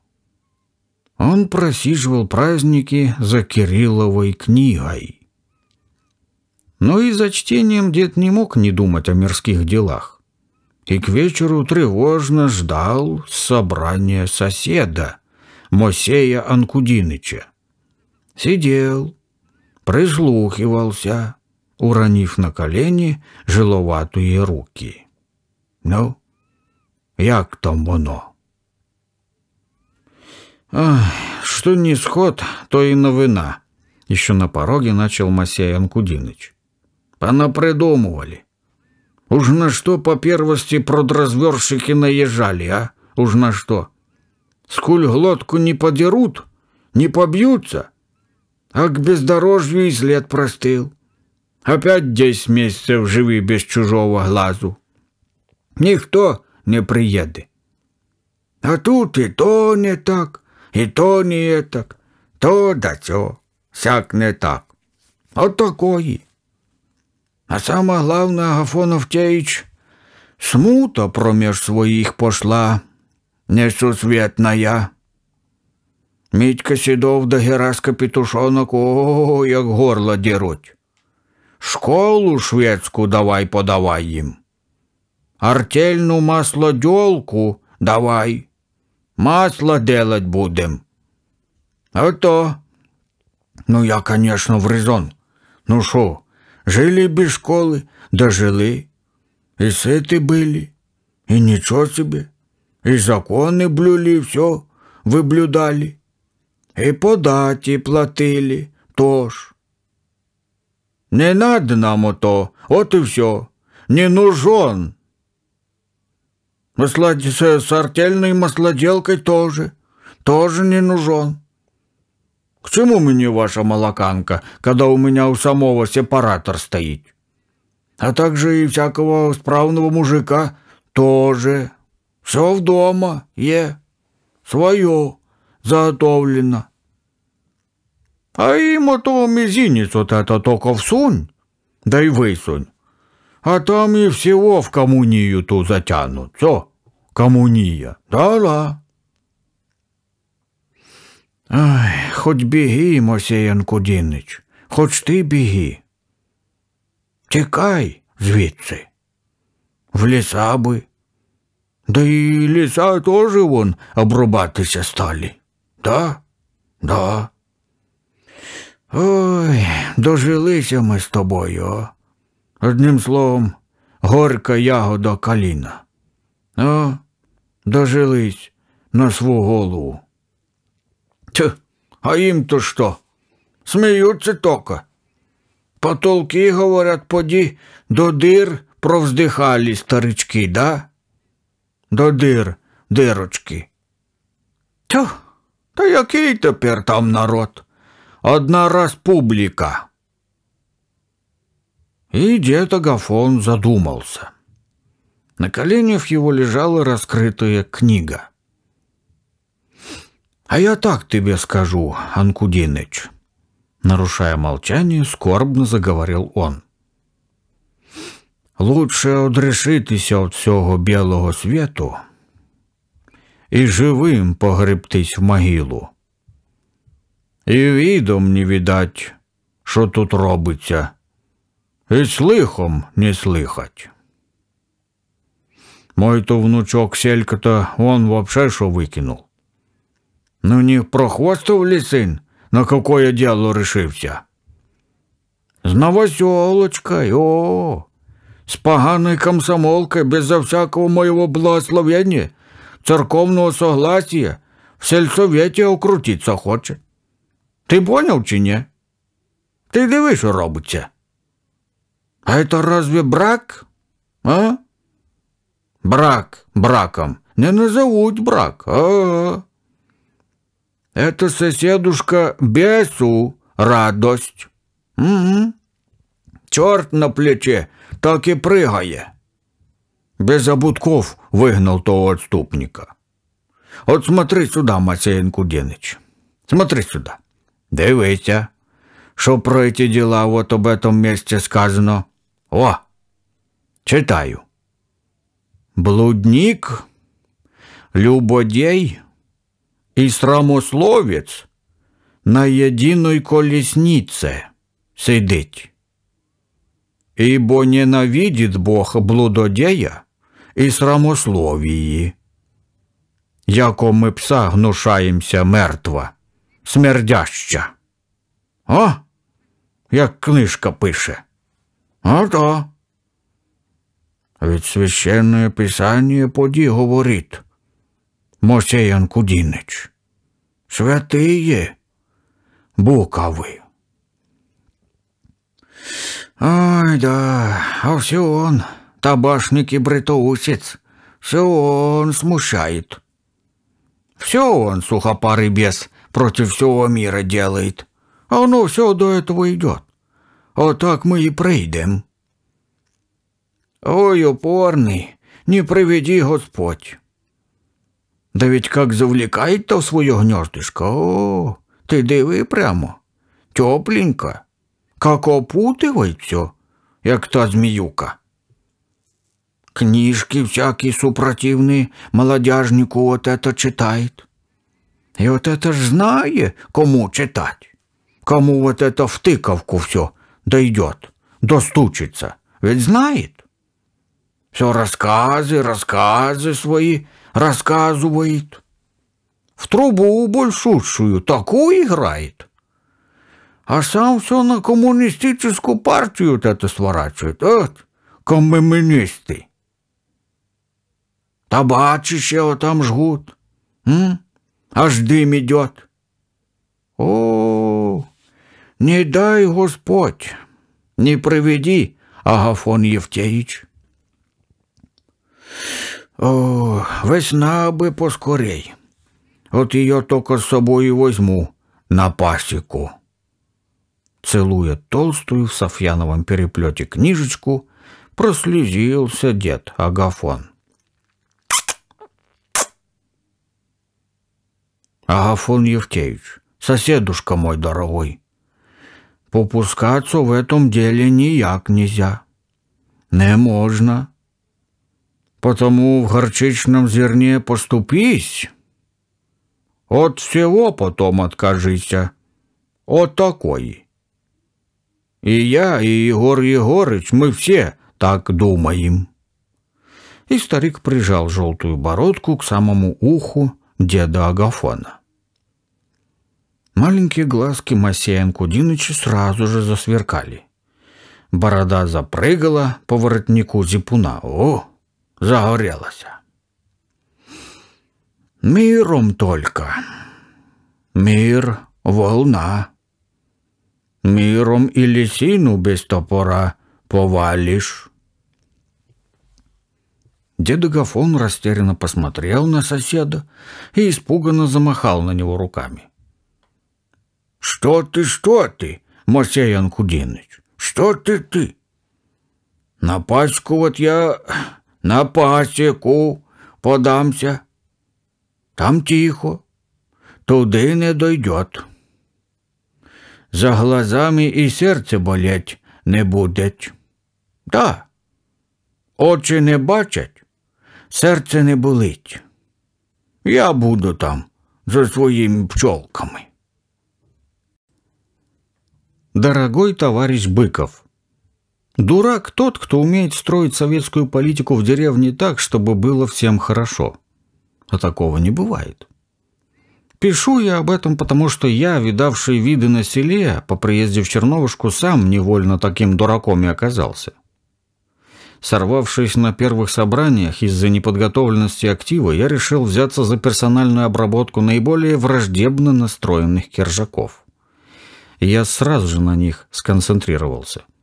Он просиживал праздники за Кирилловой книгой. Но ну и за чтением дед не мог не думать о мирских делах. И к вечеру тревожно ждал собрания соседа, Мосея Анкудиныча. Сидел, прислухивался, уронив на колени жиловатые руки. Ну, як там воно? Ах, что не сход, то и новина. Еще на пороге начал Масей Анкудиныч понапридумывали. Уж на что по первости продразверщики наезжали, а? Уж на что? Скуль глотку не подерут, не побьются, а к бездорожью и след простыл. Опять десять месяцев живи без чужого глазу. Никто не приедет. А тут и то не так, и то не так, то да сё, всяк не так. Вот а такої. А сама главна Агафонов Теич смута промеж своих пошла, несусветная. Мітька сідов да Гераска Петушонок, о, як горло деруть. Школу шведскую давай подавай їм. Артельну маслодьолку давай. Масло делать будем. А то, Ну я, конечно, в резон. Ну шо? Жили без школы, дожили. И сыты были, и ничего себе. И законы блюли, и все выблюдали. И подати платили, тож. Не надо нам ото, вот и все. Не нужен. Маслоди... С артельной маслоделкой тоже, тоже не нужен. К чему мне ваша молоканка, когда у меня у самого сепаратор стоит? А также и всякого справного мужика тоже. Все в дома, е. Свое заготовлено. А им то мизинец вот это только всунь, да и высунь. А там и всего в коммунию ту затянут. Все, коммуния. Да-да. Ай, хоч біги, Янку Дінич, хоч ти біги. Тікай звідси, в ліса би. Да і ліса теж вон обрубатися стали. Да? Да. Ой, дожилися ми з тобою. о. Одним словом, горка ягода каліна. О, дожились на свою голову. Тьф, а им-то что? Смеются только. Потолки, говорят, поди, до дыр провздыхали старички, да? До дыр, дырочки. Тьфу! та який теперь там народ? Одна республіка. И дед Агафон задумался. На коленях его лежала раскрытая книга — а я так тебе скажу, Анкудиныч. Нарушая молчание, скорбно заговорил он. Лучше одрешитися от всего белого світу и живым погребтись в могилу. и видом не видать, что тут робиться, и слыхом не слыхать. Мой то внучок селька-то он вообще что выкинул. Ну не прохвостов ли сын, на какое дело решився? З новоселочкой, о, с поганой комсомолкой, безо всякого моего благословения, церковного согласия, в сельсовете окрутиться хочет. Ти понял чи не? Ти диви, що робиться. А это разве брак? А? Брак браком. Не назовуть брак. А-а-а. Это соседушка бесу радость. Угу. Чорт на плече, так и прыгає. Без обутков выгнал того отступника. Вот смотри сюда, Масеян Куденыч. Смотри сюда. Дивися, что про эти дела вот об этом месте сказано. О, читаю. Блудник, любодей, и срамословець на єдиної коліснице сидить. Ібо ненавидит Бог блудодея і срамословії. Яко ми пса гнушаємося мертва, смердяща. О, як книжка пише. А то. Від священне писання поді говорить. Мосеян Кудинич. Святые буковы. Ой, да, а все он, табашник и бретоусец, все он смущает. Все он, сухопарый бес, против всего мира делает. А Оно все до этого идет. А так мы и прийдем. Ой, упорный, не приведи Господь. Да ведь как завлекает-то в свое гнездышко. О, ты диви прямо. Тепленько. Как опутывает все, як та змеюка. Книжки всякие супротивные молодяжнику вот это читает. И вот это ж знает, кому читать. Кому вот это втыковку все дойдет, достучится. Ведь знает. Все рассказы, рассказы свои – рассказывает. В трубу большущую такую играет. А сам все на коммунистическую партию вот это сворачивает. Эт, коммунисты. Табачище вот там жгут. М? Аж дым идет. О, не дай Господь, не приведи Агафон Евтеич. О, весна бы поскорей. От ее только с собой возьму на пасеку. Целуя толстую в Софьяновом переплете книжечку, прослезился дед Агафон. Агафон Евтеевич, соседушка мой дорогой, попускаться в этом деле нияк нельзя. Не можно потому в горчичном зерне поступись. От всего потом откажися, от такой. И я, и Егор Егорыч, мы все так думаем. И старик прижал желтую бородку к самому уху деда Агафона. Маленькие глазки Масея Анкудиныча сразу же засверкали. Борода запрыгала по воротнику зипуна. О! загорелася. Миром только. Мир — волна. Миром і лісину без топора повалишь. Дед Агафон растерянно посмотрел на соседа и испуганно замахал на него руками. «Что ты, что ты, Мосей Анкудиныч? Что ты, ты? Напачку вот я На пасіку подамся. Там тихо, туди не дойдет. За глазами і серце болять не будуть. Да, очі не бачать, серце не болить. Я буду там за своїми пчолками. Дорогой товарищ Быков, Дурак тот, кто умеет строить советскую политику в деревне так, чтобы было всем хорошо. А такого не бывает. Пишу я об этом, потому что я, видавший виды на селе, по приезде в Черновушку сам невольно таким дураком и оказался. Сорвавшись на первых собраниях из-за неподготовленности актива, я решил взяться за персональную обработку наиболее враждебно настроенных кержаков. Я сразу же на них сконцентрировался –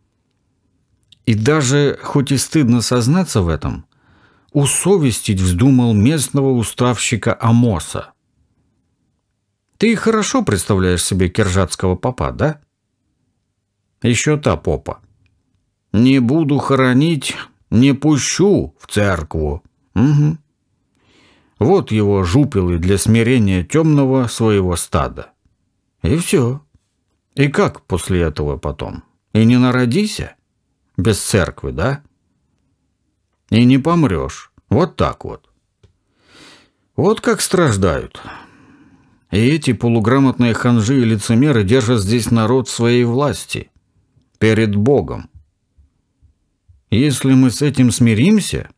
и даже, хоть и стыдно сознаться в этом, усовестить вздумал местного уставщика Амоса. Ты хорошо представляешь себе киржатского попа, да? Еще та попа. Не буду хоронить, не пущу в церкву. Угу. Вот его жупелы для смирения темного своего стада. И все. И как после этого потом? И не народися? без церкви, да? И не помрешь. Вот так вот. Вот как страждают. И эти полуграмотные ханжи и лицемеры держат здесь народ своей власти. Перед Богом. Если мы с этим смиримся,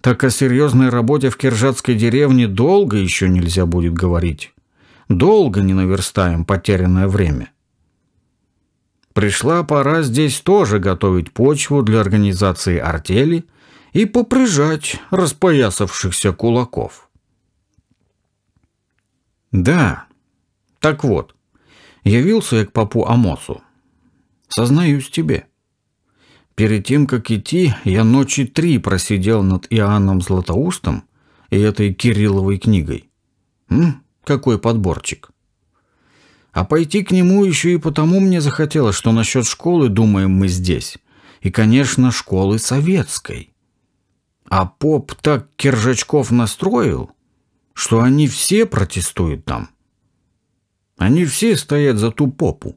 так о серьезной работе в Киржатской деревне долго еще нельзя будет говорить. Долго не наверстаем потерянное время. — Пришла пора здесь тоже готовить почву для организации артели и попрыжать распоясавшихся кулаков. Да, так вот, явился я к папу Амосу. Сознаюсь тебе. Перед тем, как идти, я ночи три просидел над Иоанном Златоустом и этой Кирилловой книгой. М? Какой подборчик. А пойти к нему еще и потому мне захотелось, что насчет школы думаем мы здесь. И, конечно, школы советской. А поп так Киржачков настроил, что они все протестуют там. Они все стоят за ту попу.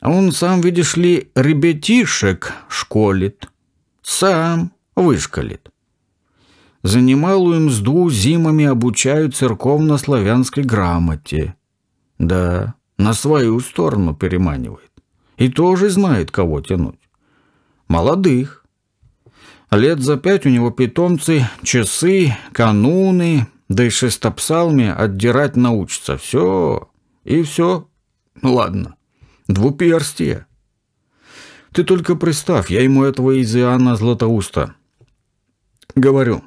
А он сам, видишь ли, ребятишек школит. Сам вышкалит. За немалую мзду зимами обучают церковно-славянской грамоте. Да, на свою сторону переманивает. И тоже знает, кого тянуть. Молодых. Лет за пять у него питомцы, часы, кануны, да и шестопсалме отдирать научится. Все. И все. Ну, ладно. Двуперстие. Ты только представь, я ему этого из Иоанна Златоуста. Говорю,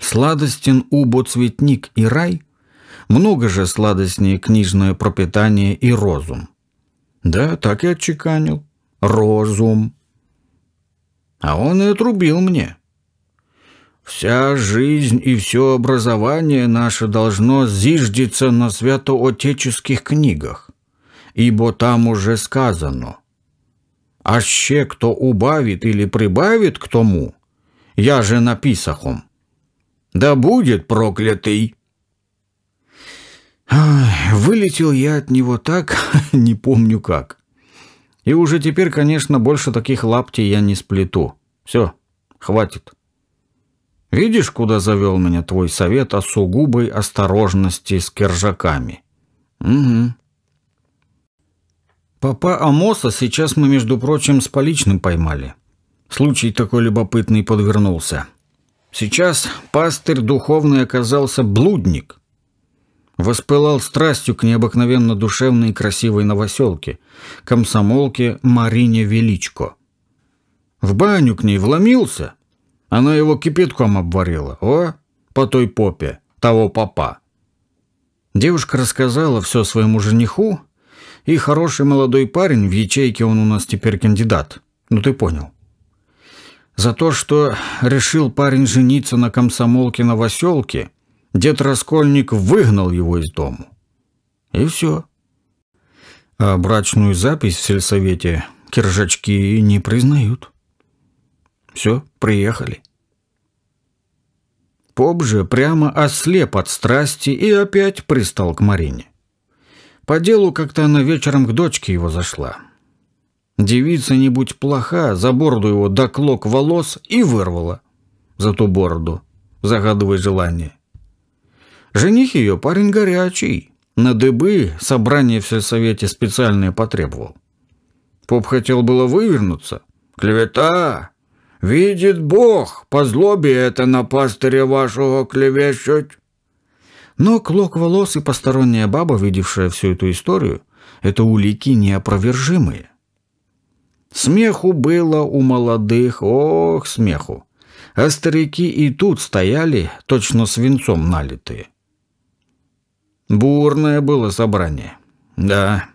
сладостен убо цветник и рай, много же сладостнее книжное пропитание и розум. Да, так и отчеканил. Розум. А он и отрубил мне. Вся жизнь и все образование наше должно зиждиться на святоотеческих книгах, ибо там уже сказано. Аще кто убавит или прибавит к тому, я же написахом, да будет проклятый. Вылетел я от него так, (laughs) не помню как. И уже теперь, конечно, больше таких лаптей я не сплету. Все, хватит. Видишь, куда завел меня твой совет о сугубой осторожности с кержаками? Угу. Папа Амоса сейчас мы, между прочим, с поличным поймали. Случай такой любопытный подвернулся. Сейчас пастырь духовный оказался блудник. Воспылал страстью к необыкновенно душевной и красивой новоселке, комсомолке Марине Величко. В баню к ней вломился. Она его кипятком обварила. О, по той попе, того папа. Девушка рассказала все своему жениху, и хороший молодой парень, в ячейке он у нас теперь кандидат. Ну ты понял. За то, что решил парень жениться на комсомолке на Дед Раскольник выгнал его из дому. И все. А брачную запись в сельсовете киржачки не признают. Все, приехали. Поп же прямо ослеп от страсти и опять пристал к Марине. По делу как-то она вечером к дочке его зашла. Девица, не будь плоха, за бороду его до клок волос и вырвала. За ту бороду, загадывая желание. Жених ее парень горячий. На дыбы собрание в сельсовете специальное потребовал. Поп хотел было вывернуться. «Клевета! Видит Бог, по злобе это на пастыря вашего клевещуть!» Но клок волос и посторонняя баба, видевшая всю эту историю, это улики неопровержимые. Смеху было у молодых, ох, смеху. А старики и тут стояли, точно свинцом налитые. Бурное было собрание. Да.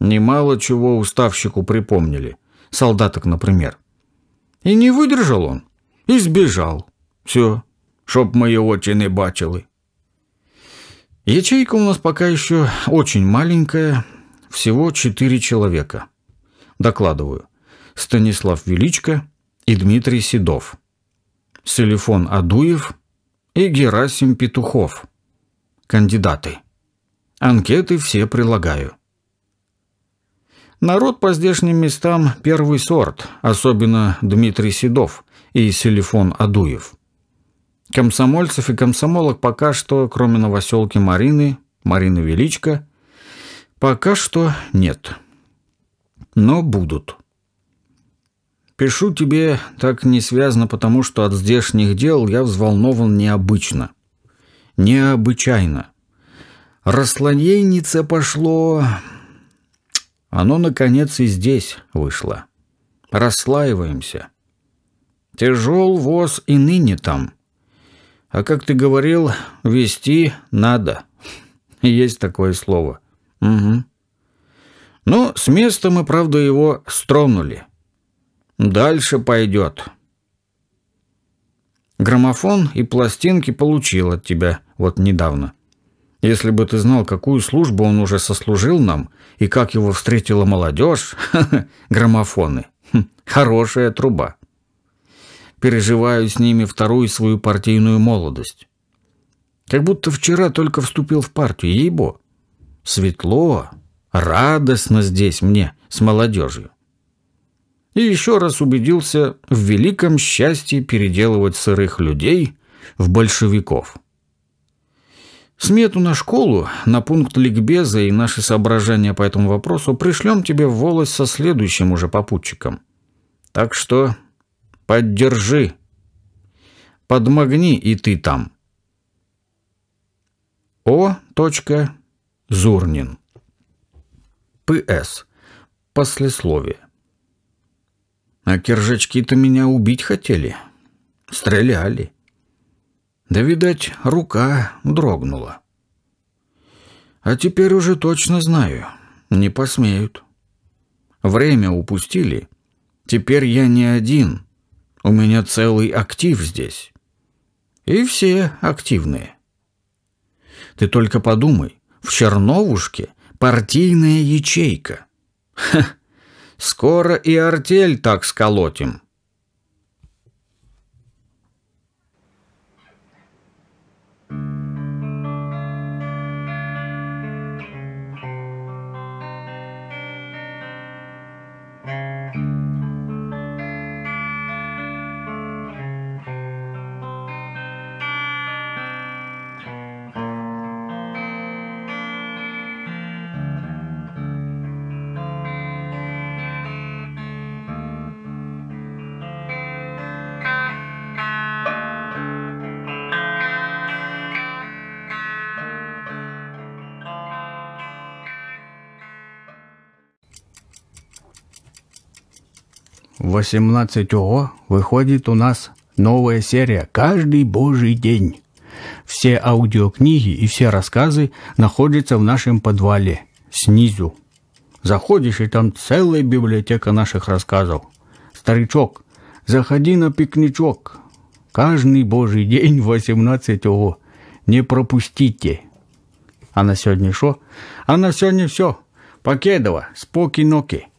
Немало чего уставщику припомнили. Солдаток, например. И не выдержал он. И сбежал. Все. Чтоб мои его чины бачили. Ячейка у нас пока еще очень маленькая. Всего четыре человека. Докладываю. Станислав Величко и Дмитрий Седов. Селифон Адуев и Герасим Петухов – кандидаты. Анкеты все прилагаю. Народ по здешним местам первый сорт, особенно Дмитрий Седов и Селифон Адуев. Комсомольцев и комсомолок пока что, кроме новоселки Марины, Марины Величко, пока что нет. Но будут. Пишу тебе так несвязно, потому что от здешних дел я взволнован необычно – необычайно. Расслоенице пошло... Оно, наконец, и здесь вышло. Расслаиваемся. Тяжел воз и ныне там. А как ты говорил, вести надо. (laughs) Есть такое слово. Угу. Ну, с места мы, правда, его стронули. Дальше пойдет. Граммофон и пластинки получил от тебя вот недавно. Если бы ты знал, какую службу он уже сослужил нам и как его встретила молодежь, (laughs) граммофоны, хм, хорошая труба. Переживаю с ними вторую свою партийную молодость. Как будто вчера только вступил в партию, ей ейбо. Светло, радостно здесь мне с молодежью и еще раз убедился в великом счастье переделывать сырых людей в большевиков. Смету на школу, на пункт ликбеза и наши соображения по этому вопросу пришлем тебе в волос со следующим уже попутчиком. Так что поддержи. Подмогни и ты там. О. Зурнин. П.С. Послесловие. А киржачки-то меня убить хотели. Стреляли. Да, видать, рука дрогнула. А теперь уже точно знаю. Не посмеют. Время упустили. Теперь я не один. У меня целый актив здесь. И все активные. Ты только подумай. В Черновушке партийная ячейка. Ха! Скоро и артель так сколотим. thank you 18 ОО выходит у нас новая серия «Каждый божий день». Все аудиокниги и все рассказы находятся в нашем подвале, снизу. Заходишь, и там целая библиотека наших рассказов. Старичок, заходи на пикничок. Каждый божий день 18 ОО. Не пропустите. А на сегодня шо? А на сегодня все. Покедова, споки-ноки.